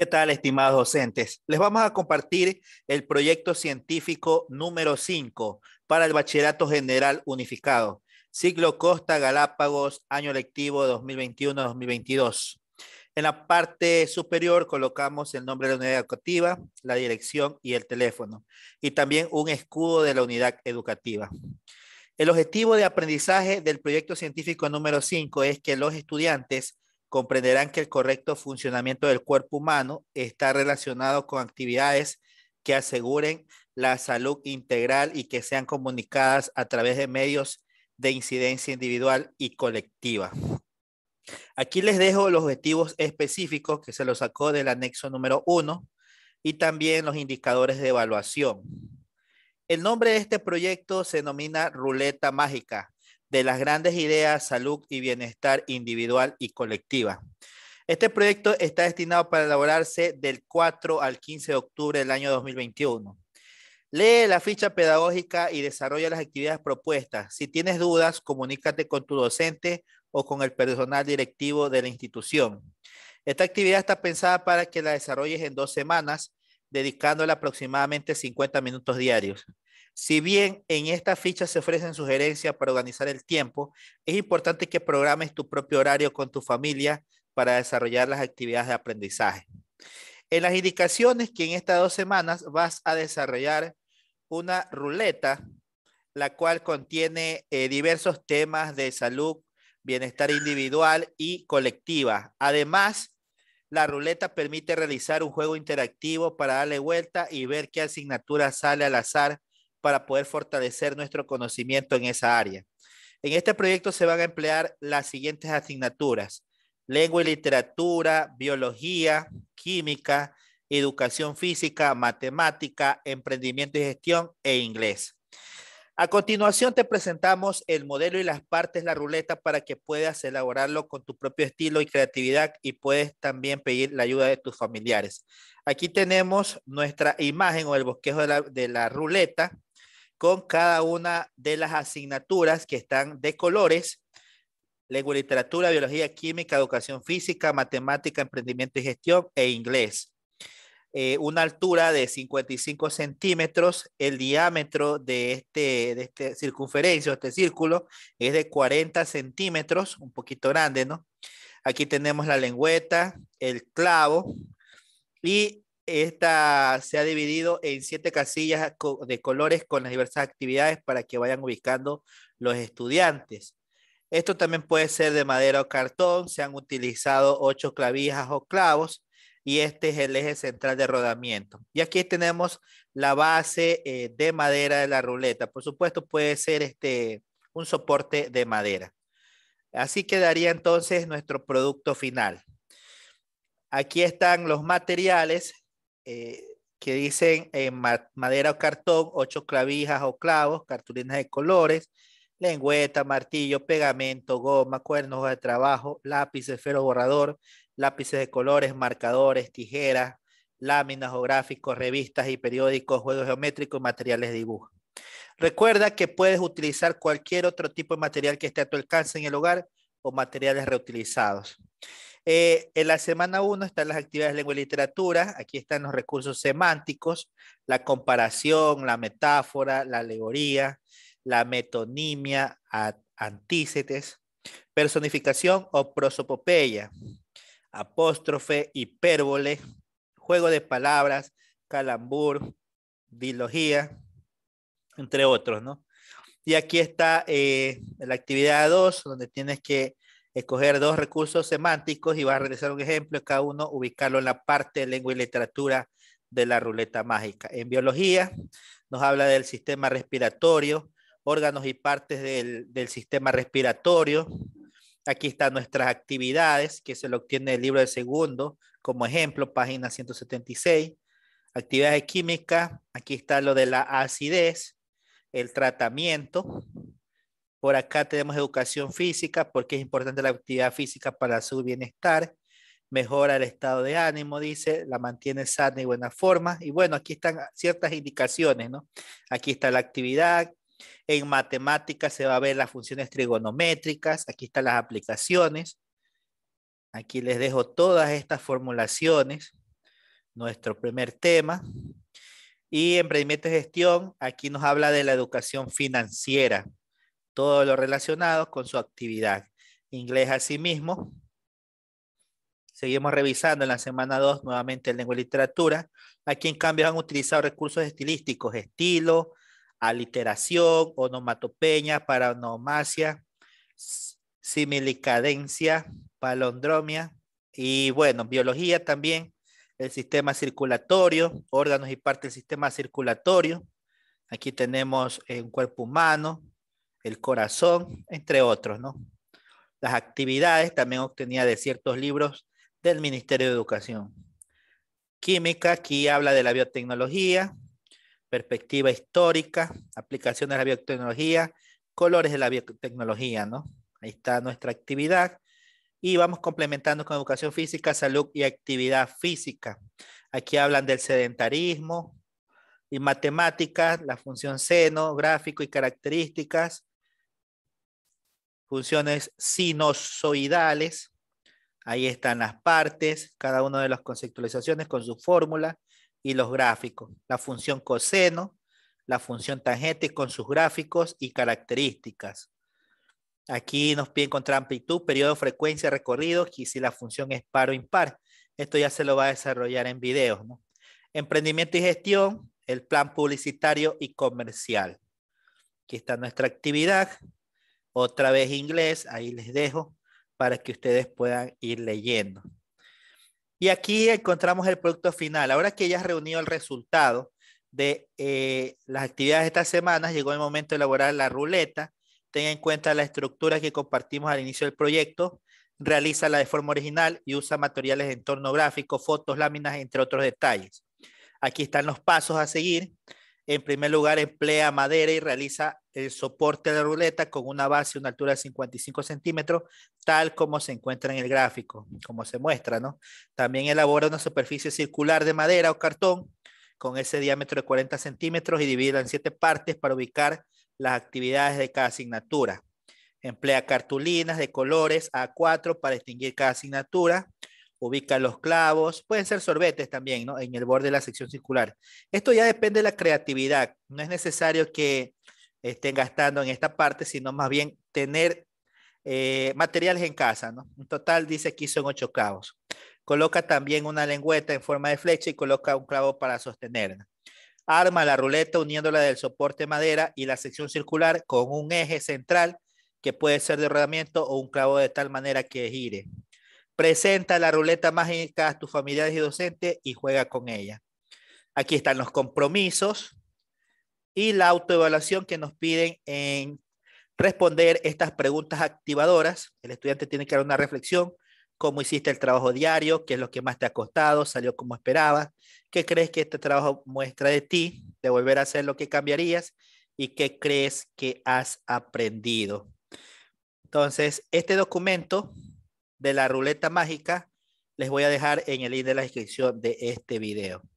¿Qué tal, estimados docentes? Les vamos a compartir el proyecto científico número 5 para el Bachillerato General Unificado, ciclo Costa Galápagos, año lectivo 2021-2022. En la parte superior colocamos el nombre de la unidad educativa, la dirección y el teléfono, y también un escudo de la unidad educativa. El objetivo de aprendizaje del proyecto científico número 5 es que los estudiantes comprenderán que el correcto funcionamiento del cuerpo humano está relacionado con actividades que aseguren la salud integral y que sean comunicadas a través de medios de incidencia individual y colectiva. Aquí les dejo los objetivos específicos que se los sacó del anexo número uno y también los indicadores de evaluación. El nombre de este proyecto se denomina Ruleta Mágica, de las grandes ideas salud y bienestar individual y colectiva. Este proyecto está destinado para elaborarse del 4 al 15 de octubre del año 2021. Lee la ficha pedagógica y desarrolla las actividades propuestas. Si tienes dudas, comunícate con tu docente o con el personal directivo de la institución. Esta actividad está pensada para que la desarrolles en dos semanas, dedicándola aproximadamente 50 minutos diarios. Si bien en esta ficha se ofrecen sugerencias para organizar el tiempo, es importante que programes tu propio horario con tu familia para desarrollar las actividades de aprendizaje. En las indicaciones que en estas dos semanas vas a desarrollar una ruleta, la cual contiene eh, diversos temas de salud, bienestar individual y colectiva. Además, la ruleta permite realizar un juego interactivo para darle vuelta y ver qué asignatura sale al azar para poder fortalecer nuestro conocimiento en esa área. En este proyecto se van a emplear las siguientes asignaturas. Lengua y literatura, biología, química, educación física, matemática, emprendimiento y gestión e inglés. A continuación te presentamos el modelo y las partes, la ruleta, para que puedas elaborarlo con tu propio estilo y creatividad y puedes también pedir la ayuda de tus familiares. Aquí tenemos nuestra imagen o el bosquejo de la, de la ruleta con cada una de las asignaturas que están de colores. Lengua literatura, biología, química, educación física, matemática, emprendimiento y gestión e inglés. Eh, una altura de 55 centímetros, el diámetro de este, de este circunferencia, este círculo, es de 40 centímetros, un poquito grande, ¿no? Aquí tenemos la lengüeta, el clavo y esta se ha dividido en siete casillas de colores con las diversas actividades para que vayan ubicando los estudiantes. Esto también puede ser de madera o cartón. Se han utilizado ocho clavijas o clavos y este es el eje central de rodamiento. Y aquí tenemos la base eh, de madera de la ruleta. Por supuesto puede ser este, un soporte de madera. Así quedaría entonces nuestro producto final. Aquí están los materiales eh, que dicen eh, madera o cartón, ocho clavijas o clavos, cartulinas de colores, lengüeta, martillo, pegamento, goma, cuernos de trabajo, lápices, fero borrador, lápices de colores, marcadores, tijeras, láminas o gráficos, revistas y periódicos, juegos geométricos materiales de dibujo. Recuerda que puedes utilizar cualquier otro tipo de material que esté a tu alcance en el hogar o materiales reutilizados. Eh, en la semana 1 están las actividades de lengua y literatura, aquí están los recursos semánticos, la comparación, la metáfora, la alegoría, la metonimia, antícetes, personificación o prosopopeya, apóstrofe, hipérbole, juego de palabras, calambur, dilogía, entre otros, ¿no? Y aquí está eh, la actividad 2, donde tienes que escoger dos recursos semánticos y va a realizar un ejemplo, cada uno ubicarlo en la parte de lengua y literatura de la ruleta mágica. En biología nos habla del sistema respiratorio, órganos y partes del, del sistema respiratorio. Aquí están nuestras actividades, que se lo obtiene el libro de segundo, como ejemplo, página 176. Actividades químicas, aquí está lo de la acidez, el tratamiento, por acá tenemos educación física, porque es importante la actividad física para su bienestar. Mejora el estado de ánimo, dice, la mantiene sana y buena forma. Y bueno, aquí están ciertas indicaciones, ¿no? Aquí está la actividad. En matemáticas se va a ver las funciones trigonométricas. Aquí están las aplicaciones. Aquí les dejo todas estas formulaciones. Nuestro primer tema. Y emprendimiento y gestión, aquí nos habla de la educación financiera todo lo relacionado con su actividad. Inglés asimismo. Seguimos revisando en la semana 2 nuevamente el lengua y literatura. Aquí en cambio han utilizado recursos estilísticos, estilo, aliteración, onomatopeña, paranomasia, similicadencia, palondromia y bueno, biología también, el sistema circulatorio, órganos y parte del sistema circulatorio. Aquí tenemos eh, un cuerpo humano, el corazón, entre otros, ¿no? Las actividades también obtenía de ciertos libros del Ministerio de Educación. Química, aquí habla de la biotecnología, perspectiva histórica, aplicación de la biotecnología, colores de la biotecnología, ¿no? Ahí está nuestra actividad. Y vamos complementando con educación física, salud y actividad física. Aquí hablan del sedentarismo y matemáticas, la función seno, gráfico y características, funciones sinusoidales. Ahí están las partes, cada una de las conceptualizaciones con su fórmula y los gráficos. La función coseno, la función tangente con sus gráficos y características. Aquí nos piden encontrar amplitud, periodo, frecuencia, recorrido y si la función es par o impar. Esto ya se lo va a desarrollar en videos. Emprendimiento y gestión, el plan publicitario y comercial. Aquí está nuestra actividad otra vez inglés, ahí les dejo para que ustedes puedan ir leyendo. Y aquí encontramos el producto final. Ahora que ya has reunido el resultado de eh, las actividades de estas semanas, llegó el momento de elaborar la ruleta. Tenga en cuenta la estructura que compartimos al inicio del proyecto. Realiza la de forma original y usa materiales de entorno gráfico, fotos, láminas, entre otros detalles. Aquí están los pasos a seguir. En primer lugar, emplea madera y realiza el soporte de la ruleta con una base y una altura de 55 centímetros, tal como se encuentra en el gráfico, como se muestra, También elabora una superficie circular de madera o cartón con ese diámetro de 40 centímetros y dividida en siete partes para ubicar las actividades de cada asignatura. Emplea cartulinas de colores A4 para distinguir cada asignatura ubica los clavos, pueden ser sorbetes también, ¿no? En el borde de la sección circular. Esto ya depende de la creatividad, no es necesario que estén gastando en esta parte, sino más bien tener eh, materiales en casa, ¿no? En total dice aquí son ocho clavos. Coloca también una lengüeta en forma de flecha y coloca un clavo para sostenerla. Arma la ruleta uniéndola del soporte madera y la sección circular con un eje central que puede ser de rodamiento o un clavo de tal manera que gire. Presenta la ruleta mágica a tus familiares y docentes y juega con ella. Aquí están los compromisos y la autoevaluación que nos piden en responder estas preguntas activadoras. El estudiante tiene que dar una reflexión, cómo hiciste el trabajo diario, qué es lo que más te ha costado, salió como esperabas, qué crees que este trabajo muestra de ti, de volver a hacer lo que cambiarías y qué crees que has aprendido. Entonces, este documento de la ruleta mágica les voy a dejar en el link de la descripción de este video.